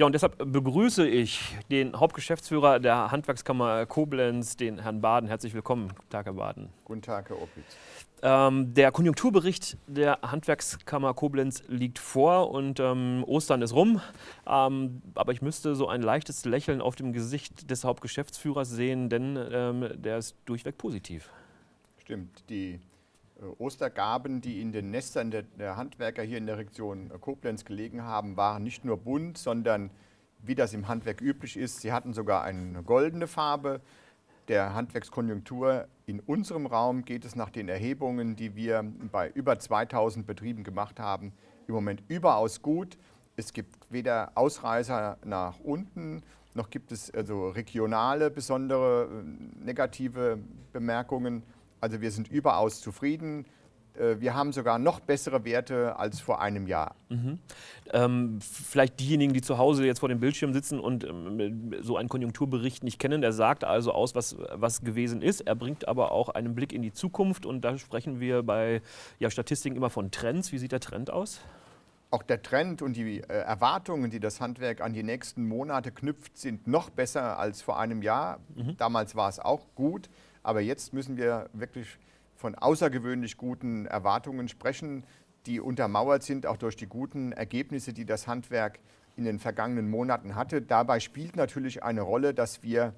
Ja, und deshalb begrüße ich den Hauptgeschäftsführer der Handwerkskammer Koblenz, den Herrn Baden. Herzlich willkommen, Guten Tag, Herr Baden. Guten Tag, Herr Opitz. Ähm, der Konjunkturbericht der Handwerkskammer Koblenz liegt vor und ähm, Ostern ist rum. Ähm, aber ich müsste so ein leichtes Lächeln auf dem Gesicht des Hauptgeschäftsführers sehen, denn ähm, der ist durchweg positiv. Stimmt, die äh, Ostergaben, die in den Nestern der, Handwerker hier in der Region äh, Koblenz gelegen haben, waren nicht nur bunt, sondern wie das im Handwerk üblich ist, sie hatten sogar eine goldene Farbe. Der Handwerkskonjunktur in unserem Raum geht es nach den Erhebungen, die wir bei über 2000 Betrieben gemacht haben, im Moment überaus gut. Es gibt weder Ausreißer nach unten, noch gibt es also regionale besondere äh, negative Bemerkungen. Also wir sind überaus zufrieden. Äh, wir haben sogar noch bessere Werte als vor einem Jahr. Mhm. Ähm, vielleicht diejenigen, die zu Hause jetzt vor dem Bildschirm sitzen und ähm, so einen Konjunkturbericht nicht kennen, der sagt also aus, was, was gewesen ist. Er bringt aber auch einen Blick in die Zukunft und da sprechen wir bei ja, Statistiken immer von Trends. Wie sieht der Trend aus? auch der Trend und die äh, Erwartungen, die das Handwerk an die nächsten Monate knüpft, sind noch besser als vor einem Jahr. Mhm. Damals war es auch gut, aber jetzt müssen wir wirklich von außergewöhnlich guten Erwartungen sprechen, die untermauert sind auch durch die guten Ergebnisse, die das Handwerk in den vergangenen Monaten hatte. Dabei spielt natürlich eine Rolle, dass wir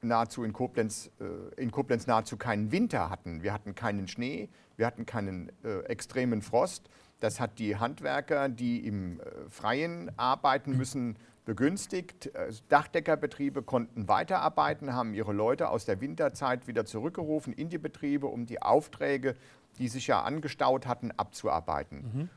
nahezu in Koblenz, äh, in Koblenz nahezu keinen Winter hatten. Wir hatten keinen Schnee, wir hatten keinen äh, extremen Frost. Das hat die Handwerker, die im äh, Freien arbeiten müssen, begünstigt. Äh, Dachdeckerbetriebe konnten weiterarbeiten, haben ihre Leute aus der Winterzeit wieder zurückgerufen in die Betriebe, um die Aufträge, die sich ja angestaut hatten, abzuarbeiten. Mhm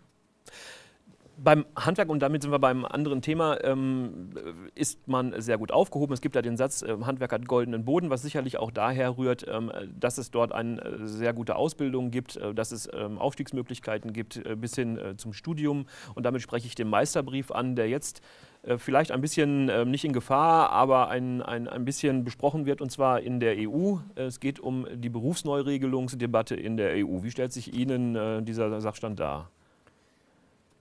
beim Handwerk, und damit sind wir beim anderen Thema, ähm, ist man sehr gut aufgehoben. Es gibt ja den Satz, äh, Handwerk hat goldenen Boden, was sicherlich auch daher rührt, ähm, dass es dort eine äh, sehr gute Ausbildung gibt, äh, dass es ähm, Aufstiegsmöglichkeiten gibt äh, bis hin äh, zum Studium. Und damit spreche ich den Meisterbrief an, der jetzt äh, vielleicht ein bisschen ähm, nicht in Gefahr, aber ein, ein, ein bisschen besprochen wird, und zwar in der EU. Es geht um die Berufsneuregelungsdebatte in der EU. Wie stellt sich Ihnen dieser Sachstand dar?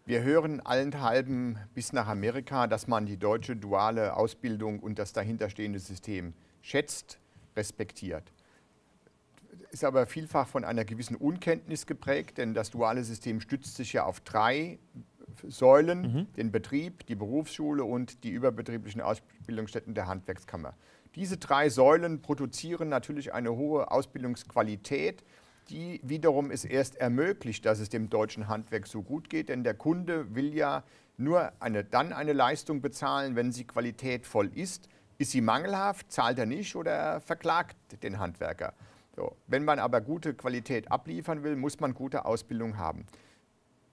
Wir hören allenthalben bis nach Amerika, dass man die deutsche duale Ausbildung und das dahinterstehende System schätzt, respektiert. Ist aber vielfach von einer gewissen Unkenntnis geprägt, denn das duale System stützt sich ja auf drei Säulen, mhm. den Betrieb, die Berufsschule und die überbetrieblichen Ausbildungsstätten der Handwerkskammer. Diese drei Säulen produzieren natürlich eine hohe Ausbildungsqualität, die wiederum ist erst ermöglicht, dass es dem deutschen Handwerk so gut geht, denn der Kunde will ja nur eine, dann eine Leistung bezahlen, wenn sie qualitätvoll ist. Ist sie mangelhaft, zahlt er nicht oder verklagt den Handwerker. So. Wenn man aber gute Qualität abliefern will, muss man gute Ausbildung haben.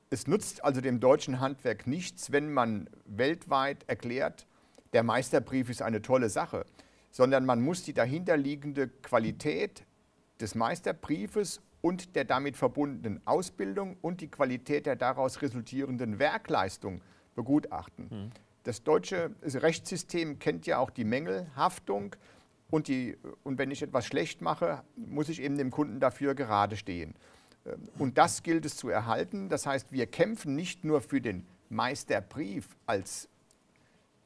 Es nutzt also dem deutschen Handwerk nichts, wenn man weltweit erklärt, der Meisterbrief ist eine tolle Sache, sondern man muss die dahinterliegende Qualität des Meisterbriefes und der damit verbundenen Ausbildung und die Qualität der daraus resultierenden Werkleistung begutachten. Hm. Das deutsche Rechtssystem kennt ja auch die Mängelhaftung und, die, und wenn ich etwas schlecht mache, muss ich eben dem Kunden dafür gerade stehen. Ähm, und das gilt es zu erhalten. Das heißt, wir kämpfen nicht nur für den Meisterbrief als,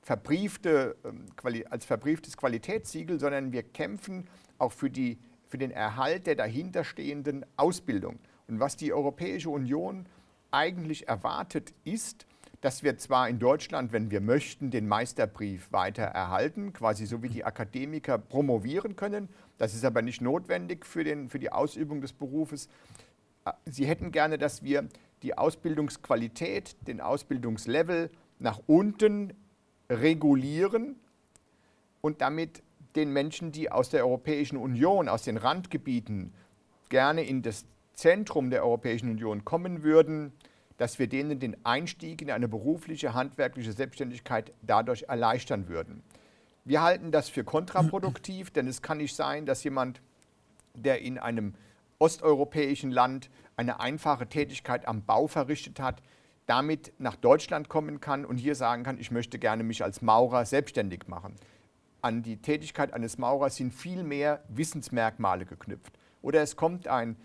verbriefte, ähm, als verbrieftes Qualitätssiegel, sondern wir kämpfen auch für die für den Erhalt der dahinterstehenden Ausbildung. Und was die Europäische Union eigentlich erwartet ist, dass wir zwar in Deutschland, wenn wir möchten, den Meisterbrief weiter erhalten, quasi so wie die Akademiker promovieren können. Das ist aber nicht notwendig für, den, für die Ausübung des Berufes. Sie hätten gerne, dass wir die Ausbildungsqualität, den Ausbildungslevel nach unten regulieren und damit den Menschen, die aus der Europäischen Union, aus den Randgebieten gerne in das Zentrum der Europäischen Union kommen würden, dass wir denen den Einstieg in eine berufliche, handwerkliche Selbstständigkeit dadurch erleichtern würden. Wir halten das für kontraproduktiv, denn es kann nicht sein, dass jemand, der in einem osteuropäischen Land eine einfache Tätigkeit am Bau verrichtet hat, damit nach Deutschland kommen kann und hier sagen kann, ich möchte gerne mich als Maurer selbstständig machen an die Tätigkeit eines Maurers sind viel mehr Wissensmerkmale geknüpft. Oder es kommt ein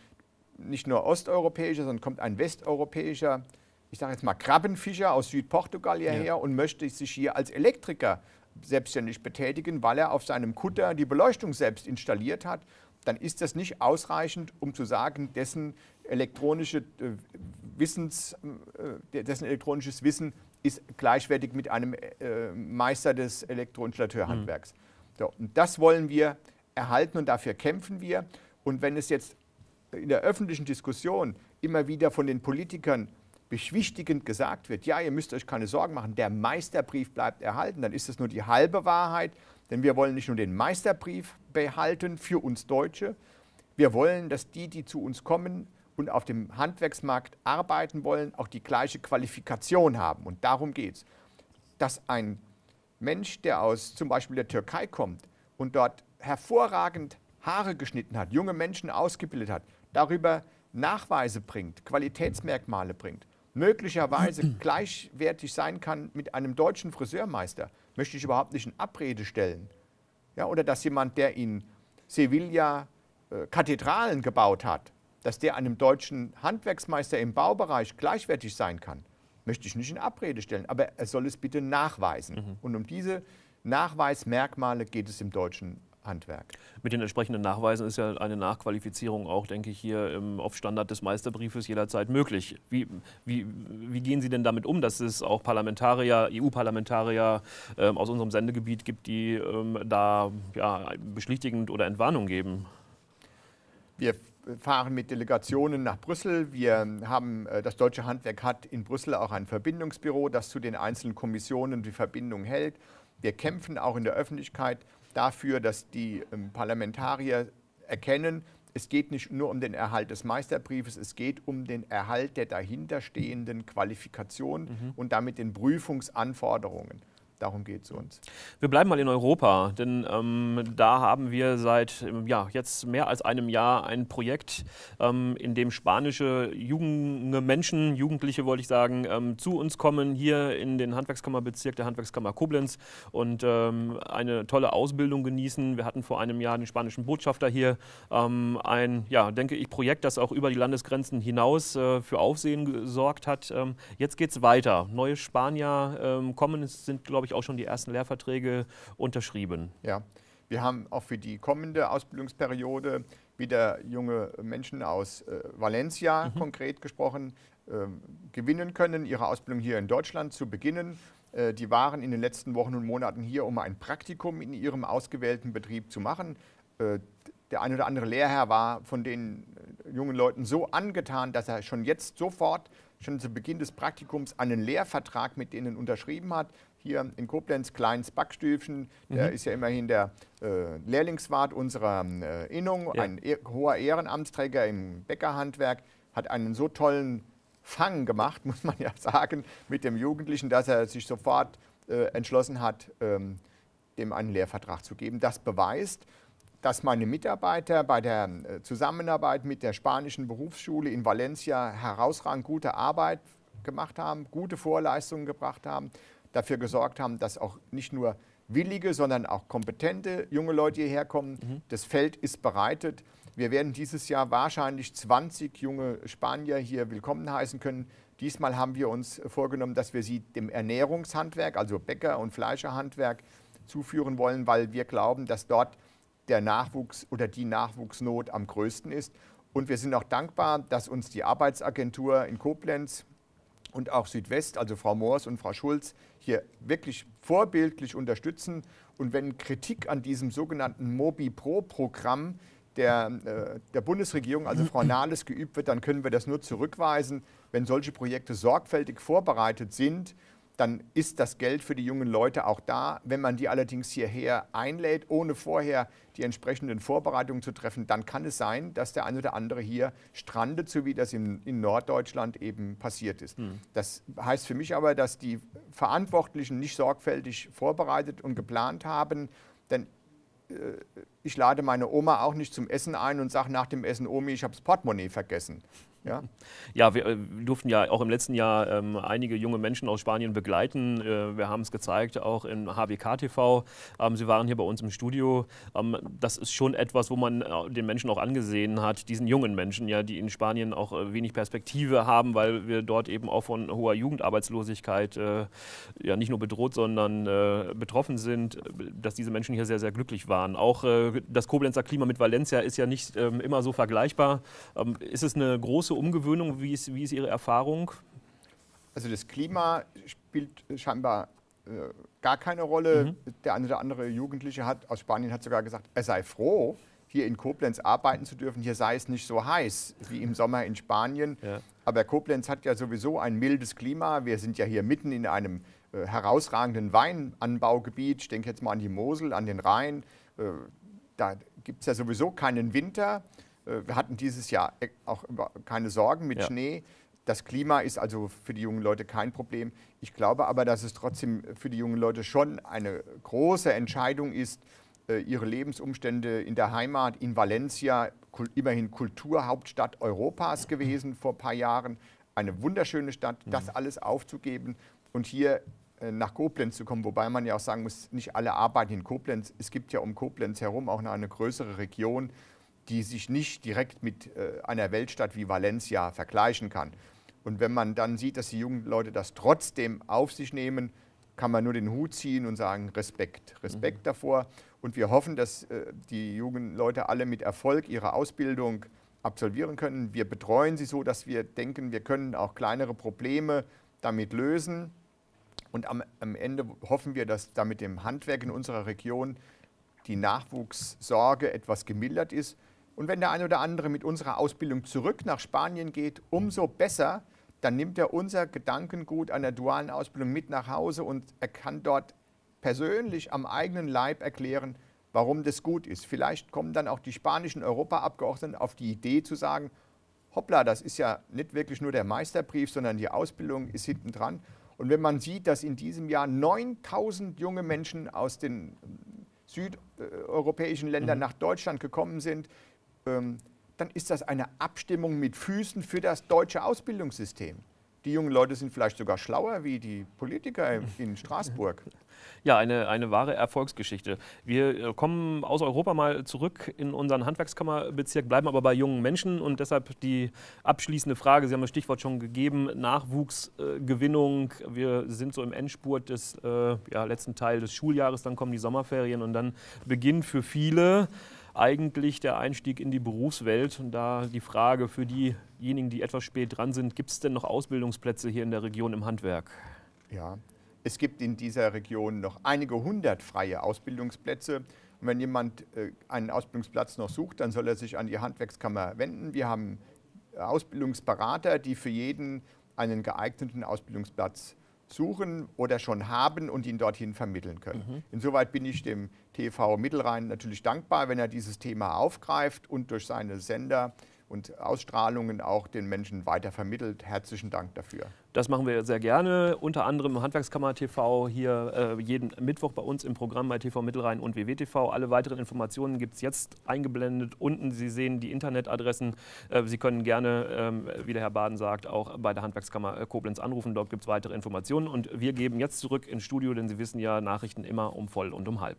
nicht nur osteuropäischer, sondern kommt ein westeuropäischer, ich sage jetzt mal Krabbenfischer aus Südportugal hierher ja. und möchte sich hier als Elektriker selbstständig betätigen, weil er auf seinem Kutter die Beleuchtung selbst installiert hat, dann ist das nicht ausreichend, um zu sagen, dessen, elektronische äh, Wissens, äh, äh, dessen elektronisches Wissen ist gleichwertig mit einem äh, Meister des Elektroinstallateurhandwerks. Mhm. So, und das wollen wir erhalten und dafür kämpfen wir. Und wenn es jetzt in der öffentlichen Diskussion immer wieder von den Politikern beschwichtigend gesagt wird, ja, ihr müsst euch keine Sorgen machen, der Meisterbrief bleibt erhalten, dann ist das nur die halbe Wahrheit, denn wir wollen nicht nur den Meisterbrief behalten für uns Deutsche, wir wollen, dass die, die zu uns kommen, und auf dem Handwerksmarkt arbeiten wollen, auch die gleiche Qualifikation haben. Und darum geht es. Dass ein Mensch, der aus zum Beispiel der Türkei kommt und dort hervorragend Haare geschnitten hat, junge Menschen ausgebildet hat, darüber Nachweise bringt, Qualitätsmerkmale bringt, möglicherweise gleichwertig sein kann mit einem deutschen Friseurmeister, möchte ich überhaupt nicht in Abrede stellen. Ja, oder dass jemand, der in Sevilla äh, Kathedralen gebaut hat, dass der einem deutschen Handwerksmeister im Baubereich gleichwertig sein kann, möchte ich nicht in Abrede stellen, aber er soll es bitte nachweisen. Mhm. Und um diese Nachweismerkmale geht es im deutschen Handwerk. Mit den entsprechenden Nachweisen ist ja eine Nachqualifizierung auch, denke ich, hier im, ähm, auf Standard des Meisterbriefes jederzeit möglich. Wie, wie, wie gehen Sie denn damit um, dass es auch Parlamentarier, EU-Parlamentarier ähm, aus unserem Sendegebiet gibt, die ähm, da ja, beschlichtigend oder Entwarnung geben? Wir fahren mit Delegationen nach Brüssel. Wir haben, äh, das Deutsche Handwerk hat in Brüssel auch ein Verbindungsbüro, das zu den einzelnen Kommissionen die Verbindung hält. Wir kämpfen auch in der Öffentlichkeit dafür, dass die ähm, Parlamentarier erkennen, es geht nicht nur um den Erhalt des Meisterbriefes, es geht um den Erhalt der dahinterstehenden Qualifikation mhm. und damit den Prüfungsanforderungen darum geht es uns. Wir bleiben mal in Europa, denn ähm, da haben wir seit ja, jetzt mehr als einem Jahr ein Projekt, ähm, in dem spanische junge Menschen, Jugendliche wollte ich sagen, ähm, zu uns kommen, hier in den Handwerkskammerbezirk der Handwerkskammer Koblenz und ähm, eine tolle Ausbildung genießen. Wir hatten vor einem Jahr den spanischen Botschafter hier, ähm, ein, ja, denke ich, Projekt, das auch über die Landesgrenzen hinaus äh, für Aufsehen gesorgt hat. Ähm, jetzt geht es weiter. Neue Spanier kommen, es sind, glaube ich, ich, auch schon die ersten Lehrverträge unterschrieben. Ja, wir haben auch für die kommende Ausbildungsperiode wieder junge Menschen aus äh, Valencia mhm. konkret gesprochen äh, gewinnen können, ihre Ausbildung hier in Deutschland zu beginnen. Äh, die waren in den letzten Wochen und Monaten hier, um ein Praktikum in ihrem ausgewählten Betrieb zu machen. Äh, der ein oder andere Lehrherr war von den äh, jungen Leuten so angetan, dass er schon jetzt sofort schon zu Beginn des Praktikums einen Lehrvertrag mit denen unterschrieben hat, hier in Koblenz, Kleins Backstüfchen. Der mhm. ist ja immerhin der äh, Lehrlingswart unserer äh, Innung, ja. ein e hoher Ehrenamtsträger im Bäckerhandwerk, hat einen so tollen Fang gemacht, muss man ja sagen, mit dem Jugendlichen, dass er sich sofort äh, entschlossen hat, ähm, dem einen Lehrvertrag zu geben. Das beweist, dass meine Mitarbeiter bei der äh, Zusammenarbeit mit der spanischen Berufsschule in Valencia herausragend gute Arbeit gemacht haben, gute Vorleistungen gebracht haben dafür gesorgt haben, dass auch nicht nur willige, sondern auch kompetente junge Leute hierher kommen. Mhm. Das Feld ist bereitet. Wir werden dieses Jahr wahrscheinlich 20 junge Spanier hier willkommen heißen können. Diesmal haben wir uns vorgenommen, dass wir sie dem Ernährungshandwerk, also Bäcker- und Fleischerhandwerk, zuführen wollen, weil wir glauben, dass dort der Nachwuchs oder die Nachwuchsnot am größten ist. Und wir sind auch dankbar, dass uns die Arbeitsagentur in Koblenz und auch Südwest, also Frau Moors und Frau Schulz, hier wirklich vorbildlich unterstützen. Und wenn Kritik an diesem sogenannten Mobi-Pro-Programm der, äh, der, Bundesregierung, also Frau Nahles, geübt wird, dann können wir das nur zurückweisen. Wenn solche Projekte sorgfältig vorbereitet sind dann ist das Geld für die jungen Leute auch da. Wenn man die allerdings hierher einlädt, ohne vorher die entsprechenden Vorbereitungen zu treffen, dann kann es sein, dass der eine oder andere hier strandet, so wie das in, in Norddeutschland eben passiert ist. Hm. Das heißt für mich aber, dass die Verantwortlichen nicht sorgfältig vorbereitet und geplant haben, denn äh, ich lade meine Oma auch nicht zum Essen ein und sage nach dem Essen, Omi, ich habe das Portemonnaie vergessen. Ja, ja äh, wir durften ja auch im letzten Jahr ähm, einige junge Menschen aus Spanien begleiten. Äh, wir haben es gezeigt, auch in HWK TV. Ähm, sie waren hier bei uns im Studio. Ähm, das ist schon etwas, wo man äh, den Menschen auch angesehen hat, diesen jungen Menschen, ja, die in Spanien auch wenig Perspektive haben, weil wir dort eben auch von hoher Jugendarbeitslosigkeit ja nicht nur bedroht, sondern betroffen sind, dass diese Menschen hier sehr, sehr glücklich waren fahren. Auch äh, das Koblenzer Klima mit Valencia ist ja nicht ähm, immer so vergleichbar. Ähm, ist es eine große Umgewöhnung? Wie ist, wie ist Ihre Erfahrung? Also das Klima spielt scheinbar äh, gar keine Rolle. Mhm. Der eine oder andere Jugendliche hat, aus Spanien hat sogar gesagt, er sei froh, hier in Koblenz arbeiten zu dürfen. Hier sei es nicht so heiß wie im Sommer in Spanien. Ja. Aber Koblenz hat ja sowieso ein mildes Klima. Wir sind ja hier mitten in einem äh, herausragenden Weinanbaugebiet. Ich denke jetzt mal an die Mosel, an den Rhein. Äh, da gibt es ja sowieso keinen Winter. Äh, wir hatten dieses Jahr e, auch keine Sorgen mit ja. Schnee. Das Klima ist also für die jungen Leute kein Problem. Ich glaube aber, dass es trotzdem für die jungen Leute schon eine große Entscheidung ist, äh, ihre Lebensumstände in der Heimat, in Valencia, immerhin Kulturhauptstadt Europas gewesen vor ein paar Jahren, eine wunderschöne Stadt, das mhm. alles aufzugeben und hier äh, nach Koblenz zu kommen, wobei man ja auch sagen muss, nicht alle arbeiten in Koblenz. Es gibt ja um Koblenz herum auch noch eine größere Region, die sich nicht direkt mit äh, einer Weltstadt wie Valencia vergleichen kann. Und wenn man dann sieht, dass die jungen Leute das trotzdem auf sich nehmen, kann man nur den Hut ziehen und sagen Respekt, Respekt mhm. davor. Und wir hoffen, dass äh, die jungen Leute alle mit Erfolg ihre Ausbildung absolvieren können. Wir betreuen sie so, dass wir denken, wir können auch kleinere Probleme damit lösen und am, am Ende hoffen wir, dass damit dem Handwerk in unserer Region die Nachwuchssorge etwas gemildert ist. Und wenn der eine oder andere mit unserer Ausbildung zurück nach Spanien geht, umso besser, dann nimmt er unser Gedankengut an der dualen Ausbildung mit nach Hause und er kann dort persönlich am eigenen Leib erklären, warum das gut ist. Vielleicht kommen dann auch die spanischen Europaabgeordneten auf die Idee zu sagen, hoppla, das ist ja nicht wirklich nur der Meisterbrief, sondern die Ausbildung ist hinten dran. Und wenn man sieht, dass in diesem Jahr 9000 junge Menschen aus den äh, südeuropäischen Ländern mhm. nach Deutschland gekommen sind, ähm, dann ist das eine Abstimmung mit Füßen für das deutsche Ausbildungssystem. Die jungen Leute sind vielleicht sogar schlauer wie die Politiker in Straßburg. Ja, eine, eine wahre Erfolgsgeschichte. Wir äh, kommen aus Europa mal zurück in unseren Handwerkskammerbezirk, bleiben aber bei jungen Menschen und deshalb die abschließende Frage, Sie haben das Stichwort schon gegeben, Nachwuchsgewinnung. Äh, Wir sind so im Endspurt des äh, ja, letzten Teil des Schuljahres, dann kommen die Sommerferien und dann beginnt für viele eigentlich der Einstieg in die Berufswelt. Und da die Frage für diejenigen, die etwas spät dran sind, gibt es denn noch Ausbildungsplätze hier in der Region im Handwerk? Ja, es gibt in dieser Region noch einige hundert freie Ausbildungsplätze. Und wenn jemand äh, einen Ausbildungsplatz noch sucht, dann soll er sich an die Handwerkskammer wenden. Wir haben äh, Ausbildungsberater, die für jeden einen geeigneten Ausbildungsplatz suchen oder schon haben und ihn dorthin vermitteln können. Mhm. Insoweit bin ich dem TV Mittelrhein natürlich dankbar, wenn er dieses Thema aufgreift und durch seine Sender und Ausstrahlungen auch den Menschen weiter vermittelt. Herzlichen Dank dafür. Das machen wir sehr gerne, unter anderem Handwerkskammer TV hier äh, jeden Mittwoch bei uns im Programm bei TV Mittelrhein und WWTV. Alle weiteren Informationen gibt es jetzt eingeblendet unten. Sie sehen die Internetadressen. Äh, Sie können gerne, äh, wie der Herr Baden sagt, auch bei der Handwerkskammer äh, Koblenz anrufen. Dort gibt es weitere Informationen. Und wir geben jetzt zurück ins Studio, denn Sie wissen ja, Nachrichten immer um voll und um halb.